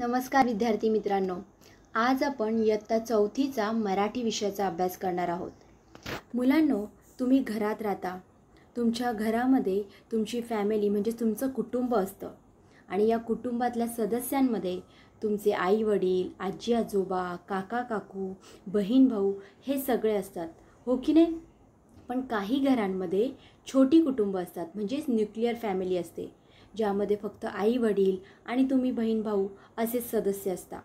नमस्कार विद्यार्थी मित्रांनो आज आपण इयत्ता चौथीचा मराठी विषयाचा अभ्यास करणार आहोत मुलांनो तुम्ही घरात राहता तुमच्या घरामध्ये तुमची फॅमिली म्हणजे तुमचं कुटुंब असतं आणि या कुटुंबातल्या सदस्यांमध्ये तुमचे आई वडील आजी आजोबा काका काकू बहीण भाऊ हे सगळे असतात हो की नाही पण काही घरांमध्ये छोटी कुटुंब असतात म्हणजेच न्यूक्लिअर फॅमिली असते ज्यामध्ये फक्त आई वडील आणि तुम्ही बहीण भाऊ असे सदस्य असता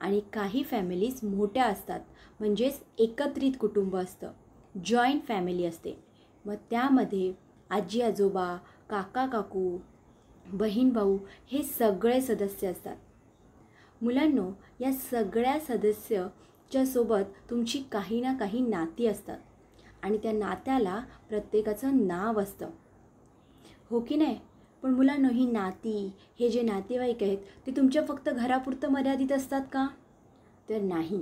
आणि काही फॅमिलीज मोठ्या असतात म्हणजेच एकत्रित कुटुंब असतं जॉईंट फॅमिली असते मग त्यामध्ये आजी आजोबा काका काकू बहीण भाऊ हे सगळे सदस्य असतात मुलांनो या सगळ्या सदस्याच्या सोबत तुमची काही ना काही नाती असतात आणि त्या नात्याला प्रत्येकाचं नाव असतं हो की नाही पण मुलांनो ही नाती हे जे नातेवाईक आहेत ते तुमच्या फक्त घरापुरतं मर्यादित असतात का तर नाही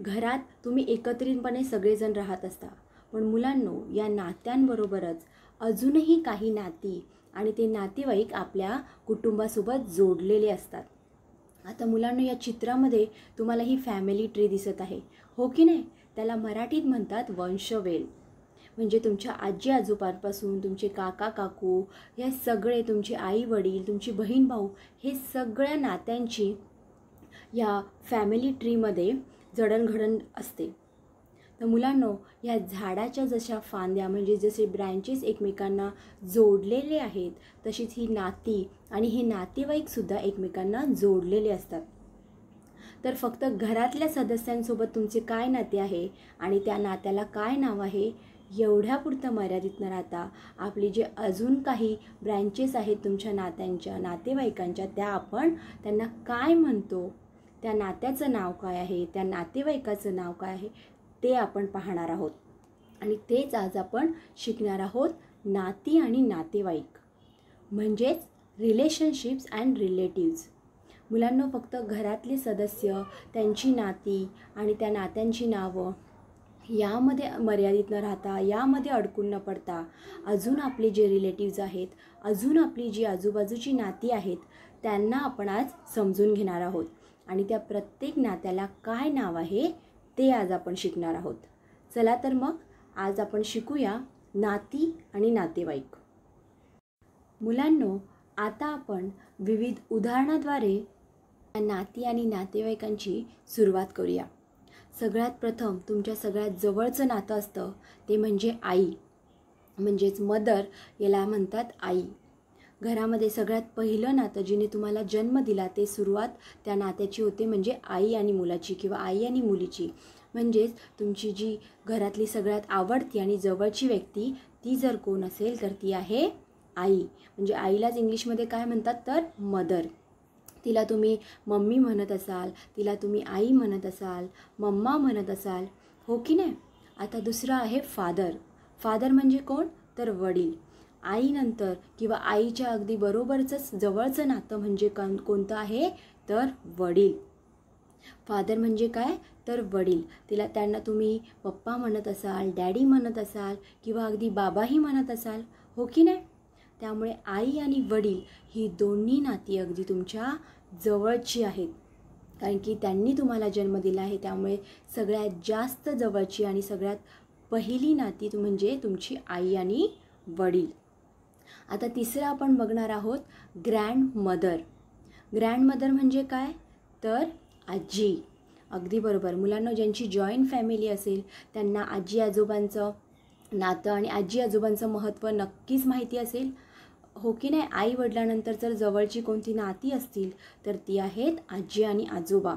घरात तुम्ही एकत्रितपणे सगळेजण राहत असता पण मुलांनो या नात्यांबरोबरच अजूनही काही नाती आणि ते नातेवाईक आपल्या कुटुंबासोबत जोडलेले असतात आता मुलांनो या चित्रामध्ये तुम्हाला ही फॅमिली ट्री दिसत आहे हो की नाही त्याला मराठीत म्हणतात वंशवेल म्हणजे तुमच्या आजी आजोबांपासून तुमचे काका काकू हे सगळे तुमचे आई वडील तुमची बहीण भाऊ हे सगळ्या नात्यांची या फॅमिली ट्रीमध्ये जडणघडण असते तर मुलांनो या झाडाच्या जशा फांद्या म्हणजे जसे ब्रँचेस एकमेकांना जोडलेले आहेत तशीच ही नाती आणि हे नातेवाईकसुद्धा एकमेकांना जोडलेले असतात तर फक्त घरातल्या सदस्यांसोबत तुमचे काय नाते आहे आणि त्या नात्याला काय नाव आहे एवढ्यापुरतं मर्यादित न राहता आपली जे अजून काही ब्रँचेस आहेत तुमच्या नात्यांच्या नातेवाईकांच्या त्या आपण त्यांना काय म्हणतो त्या नात्याचं नाव काय आहे त्या नातेवाईकाचं नाव काय आहे ते आपण पाहणार आहोत आणि तेच आज आपण शिकणार आहोत नाती आणि नातेवाईक म्हणजेच रिलेशनशिप्स अँड रिलेटिव्ज मुलांना फक्त घरातले सदस्य त्यांची नाती आणि त्या नात्यांची नावं यामध्ये मर्यादित न राहता यामध्ये अडकून न पडता अजून आपले जे रिलेटिव्ज आहेत अजून आपली जी आजूबाजूची नाती आहेत त्यांना आपण आज समजून घेणार आहोत आणि त्या प्रत्येक नात्याला काय नाव आहे ते आज आपण शिकणार आहोत चला तर मग आज आपण शिकूया नाती आणि नातेवाईक मुलांनो आता आपण विविध उदाहरणाद्वारे नाती आणि नातेवाईकांची सुरुवात करूया सगळ्यात प्रथम तुमच्या सगळ्यात जवळचं नातं असतं ते म्हणजे आई म्हणजेच मदर याला म्हणतात आई घरामध्ये सगळ्यात पहिलं नातं जिने तुम्हाला जन्म दिला ते सुरुवात त्या नात्याची होते म्हणजे आई आणि मुलाची किंवा आई आणि मुलीची म्हणजेच तुमची जी घरातली सगळ्यात आवडती आणि जवळची व्यक्ती ती जर कोण असेल तर ती आहे आई म्हणजे आईलाच इंग्लिशमध्ये काय म्हणतात तर मदर तिला तुम्ही मम्मी म्हणत असाल तिला तुम्ही आई म्हणत असाल मम्मा म्हणत असाल हो की नाही आता दुसरं आहे फादर फादर म्हणजे कोण तर वडील आईनंतर किंवा आईच्या अगदी बरोबरचंच जवळचं नातं म्हणजे कण कोणतं आहे तर वडील फादर म्हणजे काय तर वडील तिला त्यांना तुम्ही पप्पा म्हणत असाल डॅडी म्हणत असाल किंवा अगदी बाबाही म्हणत असाल हो की नाही त्यामुळे आई आणि वडील ही दोन्ही नाती अगदी तुमच्या जवळची आहेत कारण की त्यांनी तुम्हाला जन्म दिला आहे त्यामुळे सगळ्यात जास्त जवळची आणि सगळ्यात पहिली नाती म्हणजे तुमची आई आणि वडील आता तिसरं आपण बघणार आहोत ग्रँड मदर ग्रँड मदर म्हणजे काय तर आजी अगदी बरोबर मुलांना ज्यांची जॉईंट फॅमिली असेल त्यांना आजी आजोबांचं नातं आणि आजी आजोबांचं महत्त्व नक्कीच माहिती असेल हो की नाही आई वडिलानंतर जर जवळची कोणती नाती असतील तर ती आहेत आजी आणि आजोबा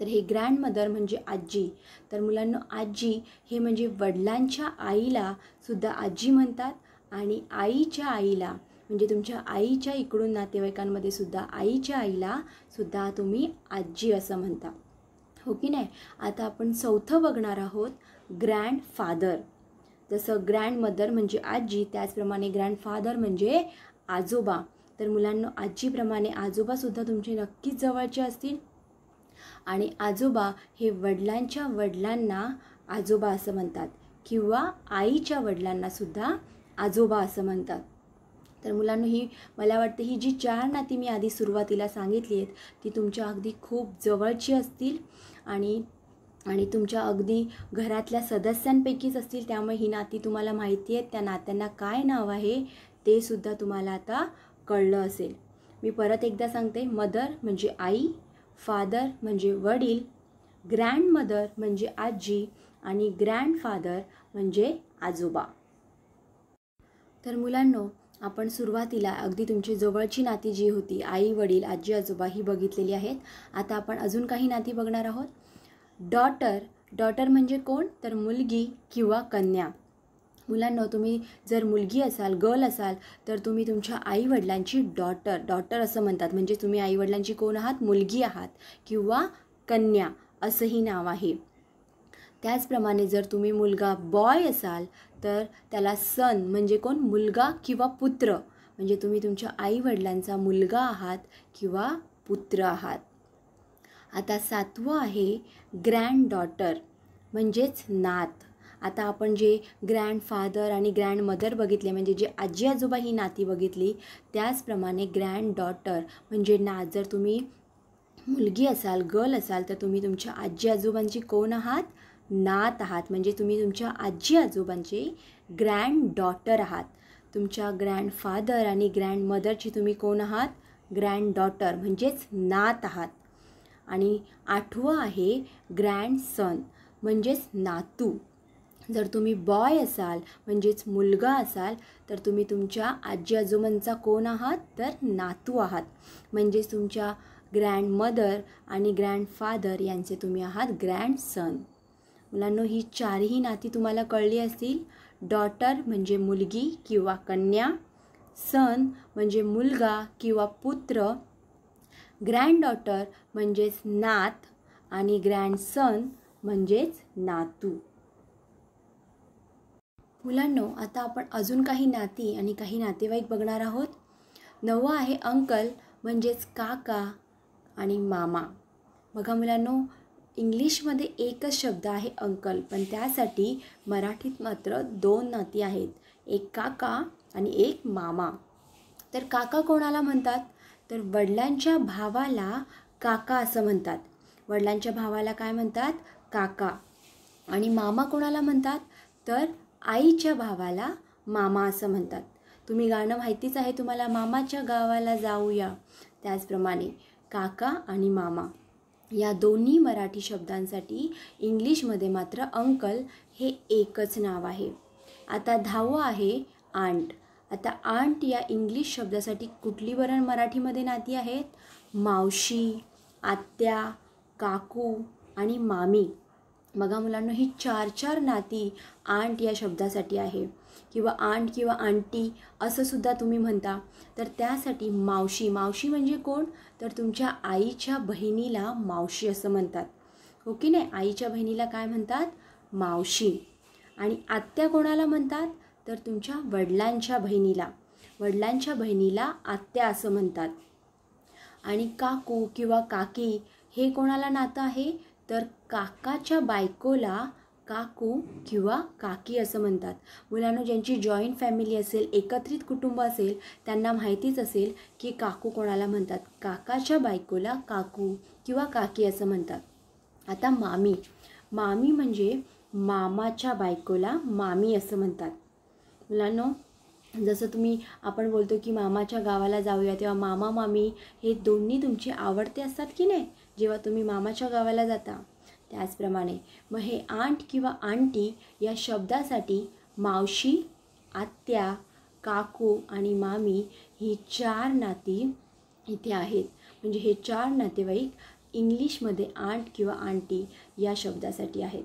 तर हे ग्रँड मदर म्हणजे आजी तर मुलांना आजी हे म्हणजे वडिलांच्या आईला सुद्धा आजी म्हणतात आणि आईच्या आईला म्हणजे तुमच्या आईच्या इकडून नातेवाईकांमध्ये सुद्धा आईच्या आईला सुद्धा तुम्ही आजी असं म्हणता हो की नाही आता आपण चौथं बघणार आहोत ग्रँड फादर जसं मदर म्हणजे आजी त्याचप्रमाणे ग्रँड फादर म्हणजे आजोबा तर मुलांना आजीप्रमाणे आजोबासुद्धा तुमचे नक्कीच जवळचे असतील आणि आजोबा हे वडिलांच्या वडिलांना आजोबा असं म्हणतात किंवा आईच्या वडिलांनासुद्धा आजोबा असं म्हणतात तर मुलांनो ही मला वाटतं ही जी चार नाती मी आधी सुरुवातीला सांगितली आहेत ती तुमच्या अगदी खूप जवळची असतील आणि आणि तुमच्या अगदी घरातल्या सदस्यांपैकीच असतील त्यामुळे ही नाती तुम्हाला माहिती आहेत त्या नात्यांना काय नाव आहे ते सुद्धा तुम्हाला आता कळलं असेल मी परत एकदा सांगते मदर म्हणजे आई फादर म्हणजे वडील ग्रँड मदर म्हणजे आजी आणि ग्रँड फादर म्हणजे आजोबा तर मुलांनो आपण सुरुवातीला अगदी तुमची जवळची नाती जी होती आई वडील आजी आजोबा ही बघितलेली आहेत आता आपण अजून काही नाती बघणार आहोत डॉटर डॉटर म्हणजे कोण तर मुलगी किंवा कन्या मुलांना तुम्ही जर मुलगी असाल गर्ल असाल तर तुम्ही तुमच्या आईवडिलांची डॉटर डॉटर असं म्हणतात म्हणजे तुम्ही आईवडिलांची कोण आहात मुलगी आहात किंवा कन्या असंही नाव आहे त्याचप्रमाणे जर तुम्ही मुलगा बॉय असाल तर त्याला सन म्हणजे कोण मुलगा किंवा पुत्र म्हणजे तुम्ही तुमच्या आईवडिलांचा मुलगा आहात किंवा पुत्र आहात आता सातवं आहे ग्रँड डॉटर म्हणजेच नात आता आपण जे ग्रँड फादर आणि ग्रँड मदर बघितले म्हणजे जे आजी आजोबा ही नाती बघितली त्याचप्रमाणे ग्रँड डॉटर म्हणजे नात जर तुम्ही मुलगी असाल गर्ल असाल तर तुम्ही तुमच्या आजी आजोबांची कोण आहात नात आहात म्हणजे तुम्ही तुमच्या आजी आजोबांचे ग्रँड डॉटर आहात तुमच्या ग्रँड फादर आणि ग्रँड मदरची तुम्ही कोण आहात ग्रँड डॉटर म्हणजेच नात आहात आणि आठवं आहे ग्रँड सन म्हणजेच नातू जर तुम्ही बॉय असाल म्हणजेच मुलगा असाल तर तुम्ही तुमच्या आजी आजोबांचा कोण आहात तर नातू आहात म्हणजेच तुमच्या ग्रँड मदर आणि ग्रँड फादर यांचे तुम्ही आहात ग्रँड सन मुलांनो ही चारही नाती तुम्हाला कळली असतील डॉटर म्हणजे मुलगी किंवा कन्या सन म्हणजे मुलगा किंवा पुत्र ग्रँड डॉटर म्हणजेच नात आणि ग्रँडसन म्हणजेच नातू मुलांनो आता आपण अजून काही नाती आणि काही नातेवाईक बघणार आहोत नववा आहे अंकल म्हणजेच काका आणि मामा बघा मुलांनो इंग्लिशमध्ये एकच शब्द आहे अंकल पण त्यासाठी मराठीत मात्र दोन नाती आहेत एक काका आणि एक मामा तर काका कोणाला म्हणतात तर वडिलांच्या भावाला काका असं म्हणतात वडिलांच्या भावाला काय म्हणतात काका आणि मामा कोणाला म्हणतात तर आईच्या भावाला मामा असं म्हणतात तुम्ही गाणं माहितीच आहे तुम्हाला मामाच्या गावाला जाऊया त्याचप्रमाणे काका आणि मामा या दोन्ही मराठी शब्दांसाठी इंग्लिशमध्ये मात्र अंकल हे एकच नाव आहे आता धाव आहे आंट आता आंट या इंग्लिश शब्दासाठी कुठली वरण मराठीमध्ये नाती आहेत मावशी आत्या काकू आणि मामी बघा मुलांना ही चार चार नाती आंट या शब्दासाठी आहे किंवा आंट किंवा आंटी असं सुद्धा तुम्ही म्हणता तर त्यासाठी मावशी मावशी म्हणजे कोण तर तुमच्या आईच्या बहिणीला मावशी असं म्हणतात ओके नाही आईच्या बहिणीला काय म्हणतात मावशी आणि आत्या कोणाला म्हणतात तर तुमच्या वडिलांच्या बहिणीला वडिलांच्या बहिणीला आत्या असं म्हणतात आणि काकू किंवा काकी हे कोणाला नातं आहे तर काकाच्या बायकोला काकू किंवा काकी असं म्हणतात मुलांना ज्यांची जॉईंट फॅमिली असेल एकत्रित कुटुंब असेल त्यांना माहितीच असेल की काकू कोणाला म्हणतात काकाच्या बायकोला काकू किंवा काकी असं म्हणतात आता मामी मामी म्हणजे मामाच्या बायकोला मामी असं म्हणतात मुलांनो जसं तुम्ही आपण बोलतो की मामाच्या गावाला जाऊया तेव्हा मामा मामी हे दोन्ही तुमचे आवडते असतात की नाही जेव्हा तुम्ही मामाच्या गावाला जाता त्याचप्रमाणे मग हे आंट किंवा आंटी या शब्दासाठी मावशी आत्या काकू आणि मामी ही चार नाती इथे आहेत म्हणजे हे चार नातेवाईक इंग्लिशमध्ये आंट किंवा आंटी या शब्दासाठी आहेत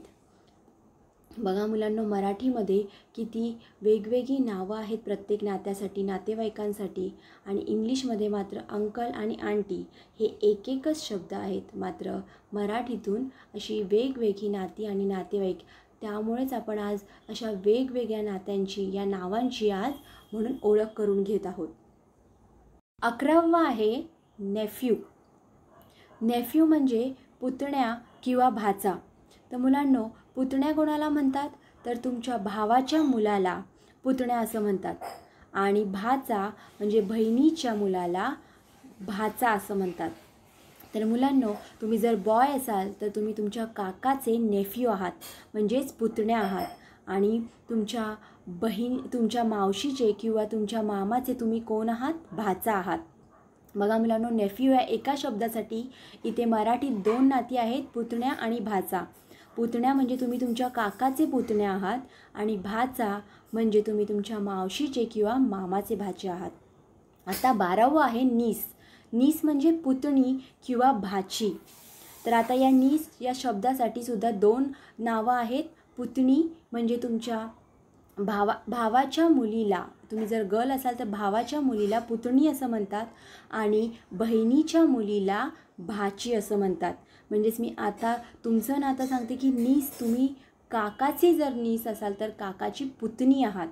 बघा मुलांनो मराठीमध्ये किती वेगवेगळी नावं आहेत प्रत्येक नात्यासाठी नातेवाईकांसाठी आणि इंग्लिशमध्ये मात्र अंकल आणि आंटी हे एक एकच शब्द आहेत मात्र मराठीतून अशी वेगवेगळी नाती आणि नातेवाईक त्यामुळेच आपण आज अशा वेगवेगळ्या नात्यांची या नावांची आज म्हणून ओळख करून घेत आहोत अकरावा आहे नेफ्यू नेफ्यू म्हणजे पुतण्या किंवा भाचा तर मुलांनो पुतण्या कोणाला म्हणतात तर तुमच्या भावाच्या मुलाला पुतण्या असं म्हणतात आणि भाचा म्हणजे बहिणीच्या मुलाला भाचा असं म्हणतात तर मुलांनो तुम्ही जर बॉय असाल तर तुम्ही तुमच्या काकाचे नेफ्यू आहात म्हणजेच पुतण्या आहात आणि तुमच्या बहीण तुमच्या मावशीचे किंवा तुमच्या मामाचे तुम्ही कोण आहात भाचा आहात बघा मुलांनो नेफ्यू या एका शब्दासाठी इथे मराठीत दोन नाती आहेत पुतण्या आणि भाचा पुतण्या म्हणजे तुम्ही तुमच्या काकाचे पुतण्या आहात आणि भाचा म्हणजे तुम्ही तुमच्या मावशीचे किंवा मामाचे भाचे आहात आता बारावं आहे नीस नीस म्हणजे पुतणी किंवा भाची तर आता या नीस या शब्दासाठी सुद्धा दोन नावं आहेत पुतणी म्हणजे तुमच्या भावा भावाच्या मुलीला तुम्ही जर गर्ल असाल तर भावाच्या मुलीला पुतणी असं म्हणतात आणि बहिणीच्या मुलीला भाची असं म्हणतात म्हणजेच मी आता तुमचं नातं सांगते की नीस तुम्ही काकाचे जर नीस असाल तर काकाची पुतणी आहात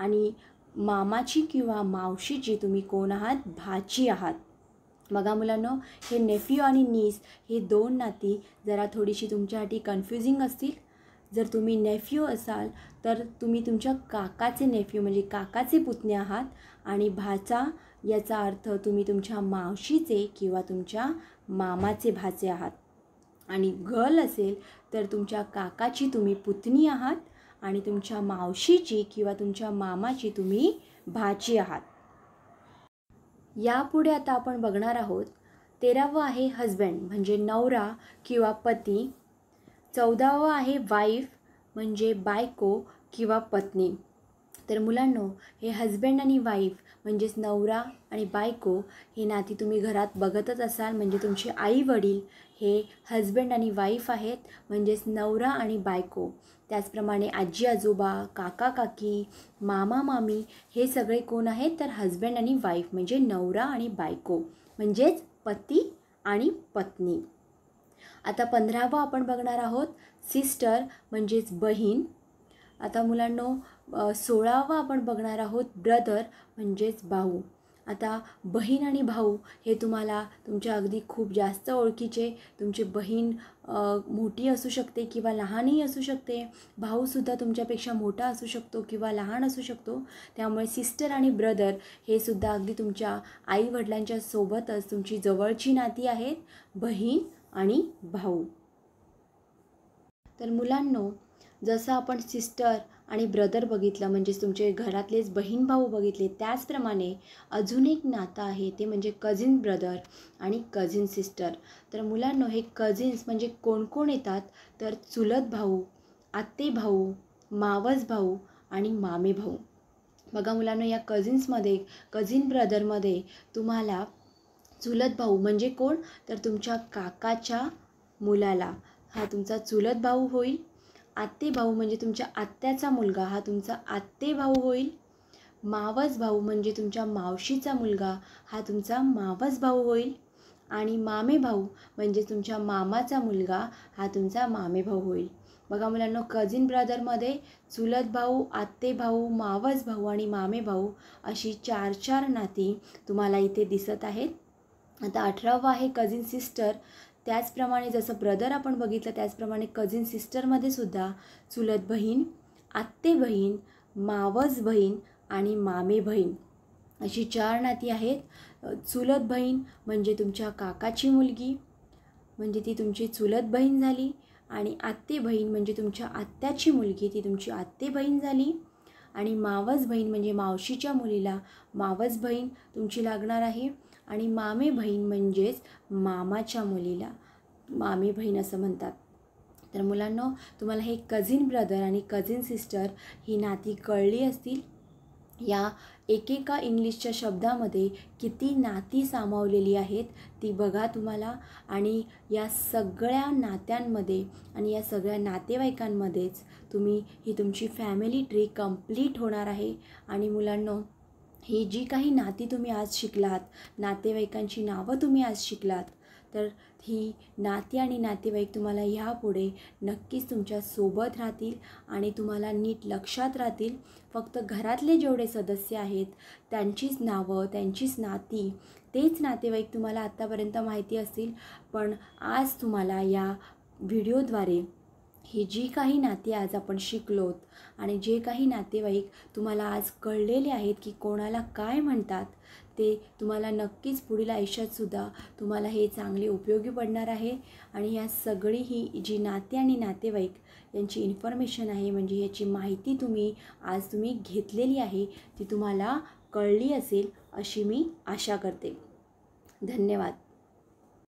आणि मामाची किंवा मावशीची तुम्ही कोण आहात भाची आहात बघा मुलांनो हे नेफ्यू आणि नीस हे दोन नाती जरा थोडीशी तुमच्यासाठी कन्फ्युजिंग असतील जर तुम्ही नेफ्यू असाल तर तुम्ही तुमच्या काकाचे नेफ्यू म्हणजे काकाचे पुतणे आहात आणि भाचा याचा अर्थ तुम्ही तुमच्या मावशीचे किंवा तुमच्या मामाचे भाचे आहात आणि गर्ल असेल तर तुमच्या काकाची तुम्ही पुतणी आहात आणि तुमच्या मावशीची किंवा तुमच्या मामाची तुम्ही भाची आहात यापुढे आता आपण बघणार आहोत तेरावं आहे हजबंड म्हणजे नवरा किंवा पती चौदावं आहे वाईफ म्हणजे बायको किंवा पत्नी तर मुलांनो हे हजबंड आणि वाईफ म्हणजेच नवरा आणि बायको हे नाती तुम्ही घरात बघतच असाल म्हणजे तुमचे आई वडील हे हजबंड आणि वाईफ आहेत म्हणजेच नवरा आणि बायको त्याचप्रमाणे आजी आजोबा काका काकी मामा मामी हे सगळे कोण आहेत तर हजबंड आणि वाईफ म्हणजे नवरा आणि बायको म्हणजेच पती आणि पत्नी आता पंधरावा आपण बघणार आहोत सिस्टर म्हणजेच बहीण आता मुलांनो सोळावा आपण बघणार आहोत ब्रदर म्हणजेच भाऊ आता बहीण आणि भाऊ हे तुम्हाला तुमच्या अगदी खूप जास्त ओळखीचे तुमची बहीण मोठी असू शकते किंवा लहानही असू शकते भाऊसुद्धा तुमच्यापेक्षा मोठा असू शकतो किंवा लहान असू शकतो त्यामुळे सिस्टर आणि ब्रदर हे सुद्धा अगदी तुमच्या आईवडिलांच्या सोबतच तुमची जवळची नाती आहेत बहीण आणि भाऊ तर मुलांनो जसं आपण सिस्टर आणि ब्रदर बघितलं म्हणजेच तुमचे घरातलेच बहीण भाऊ बघितले त्याचप्रमाणे अजून एक नातं आहे ते म्हणजे कझिन ब्रदर आणि कझिन सिस्टर तर मुलांनो हे कझिन्स म्हणजे कोण कोण येतात तर चुलत भाऊ आत्ते भाऊ मावस भाऊ आणि मामे भाऊ बघा मुलांनो या कझिन्समध्ये कझिन ब्रदरमध्ये तुम्हाला चुलत भाऊ म्हणजे कोण तर तुमच्या काकाच्या मुलाला हा तुमचा चुलत भाऊ होईल आत्ते भाऊ म्हणजे तुमच्या आत्याचा मुलगा हा तुमचा आत्ते भाऊ होईल मावस भाऊ म्हणजे तुमच्या मावशीचा मुलगा हा तुमचा मावस भाऊ होईल आणि मामे भाऊ म्हणजे तुमच्या मामाचा मुलगा हा तुमचा मामे भाऊ होईल बघा मुलांना कझिन ब्रदरमध्ये चुलत भाऊ आत्ते भाऊ मावस भाऊ आणि मामे भाऊ अशी चार चार नाती तुम्हाला इथे दिसत आहेत आता अठरावं आहे कझिन सिस्टर त्याचप्रमाणे जसं ब्रदर आपण बघितलं त्याचप्रमाणे कझिन सिस्टरमध्ये सुद्धा चुलत बहीण आत्ते बहीण मावस बहीण आणि मामे बहीण अशी चार नाती आहेत चुलत बहीण म्हणजे तुमच्या काकाची मुलगी म्हणजे ती तुमची चुलत बहीण झाली आणि आत्ते बहीण म्हणजे तुमच्या आत्याची मुलगी ती तुमची आत्ते बहीण झाली आणि मावस बहीण म्हणजे मावशीच्या मुलीला मावस बहीण तुमची लागणार आहे आणि मामे बहीण म्हणजेच मामाच्या मुलीला मामी बहीण असं म्हणतात तर मुलांना तुम्हाला हे कझिन ब्रदर आणि कझिन सिस्टर ही नाती कळली असतील या एकेका इंग्लिशच्या शब्दामध्ये किती नाती सामावलेली आहेत ती बघा तुम्हाला आणि या सगळ्या नात्यांमध्ये आणि या सगळ्या नातेवाईकांमध्येच तुम्ही ही तुमची फॅमिली ट्री कंप्लीट होणार आहे आणि मुलांना ही जी काही नाती तुम्ही आज शिकलात नातेवाईकांची नावं तुम्ही आज शिकलात तर ही नाती आणि नातेवाईक तुम्हाला ह्यापुढे नक्कीच तुमच्या सोबत राहतील आणि तुम्हाला नीट लक्षात राहतील फक्त घरातले जेवढे सदस्य आहेत त्यांचीच नावं त्यांचीच नाती तेच नातेवाईक तुम्हाला आत्तापर्यंत माहिती असतील पण आज तुम्हाला या व्हिडिओद्वारे ही जी काही नाती आज आपण शिकलोत आणि जे काही नातेवाईक तुम्हाला आज कळलेले आहेत की कोणाला काय म्हणतात ते तुम्हाला नक्कीच पुढील आयुष्यातसुद्धा तुम्हाला हे चांगले उपयोगी पडणार आहे आणि ह्या सगळी ही जी नाते आणि नातेवाईक यांची इन्फॉर्मेशन आहे म्हणजे याची माहिती तुम्ही आज तुम्ही घेतलेली आहे ती तुम्हाला कळली असेल अशी मी आशा करते धन्यवाद